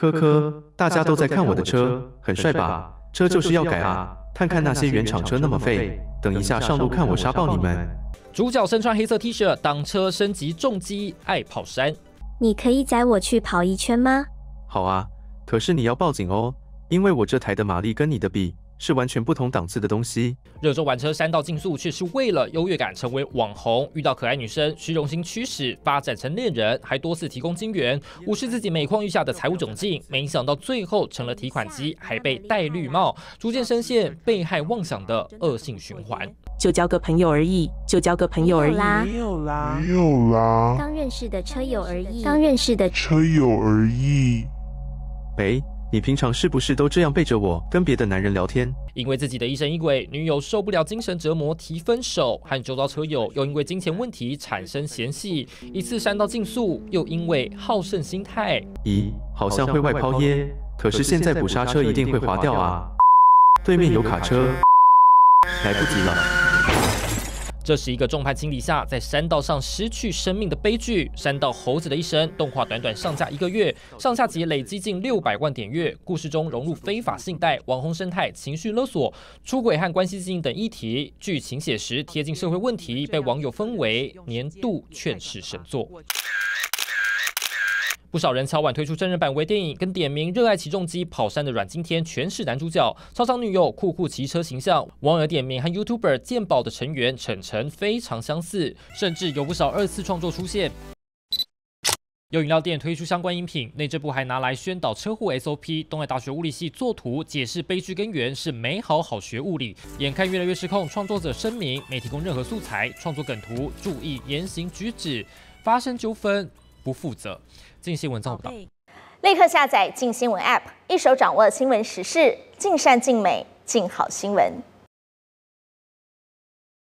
科科，大家都在看我的车，很帅吧？车就是要改啊！看看那些原厂车那么废，等一下上路看我杀爆你们！主角身穿黑色 T 恤，挡车升级重机，爱跑山。你可以载我去跑一圈吗？好啊，可是你要报警哦，因为我这台的马力跟你的比。是完全不同档次的东西。热衷玩车、山道竞速，却是为了优越感，成为网红。遇到可爱女生，虚荣心驱使，发展成恋人，还多次提供金元，无视自己每况愈下的财务窘境。没想到最后成了提款机，还被戴绿帽，逐渐深陷被害妄想的恶性循环。就交个朋友而已，就交个朋友而已没有啦，没有啦。刚认识的车友而已，刚认识的车友而已。喂。你平常是不是都这样背着我跟别的男人聊天？因为自己的疑神疑鬼，女友受不了精神折磨提分手；和周遭车友又因为金钱问题产生嫌隙。一次删到竞速，又因为好胜心态，咦，好像会外抛耶？可是现在补刹车一定会滑掉啊！对面有卡车，来不及了。这是一个众叛亲离下在山道上失去生命的悲剧。山道猴子的一生动画，短短上架一个月，上下集累积近六百万点阅。故事中融入非法信贷、网红生态、情绪勒索、出轨和关系经营等议题，剧情写实，贴近社会问题，被网友封为年度劝世神作。不少人超晚推出真人版微电影，跟点名热爱起重机跑山的阮经天全是男主角，超商女友酷酷骑车形象，网友点名和 YouTuber 鉴宝的成员陈晨非常相似，甚至有不少二次创作出现。有饮料店推出相关饮品，内政部还拿来宣导车祸 SOP，东海大学物理系作图解释悲剧根源是美好好学物理。眼看越来越失控，创作者声明没提供任何素材，创作梗图注意言行举止，发生纠纷。不负责，尽新闻找不到，立刻下载尽新闻 App，一手掌握新闻时事，尽善尽美，尽好新闻。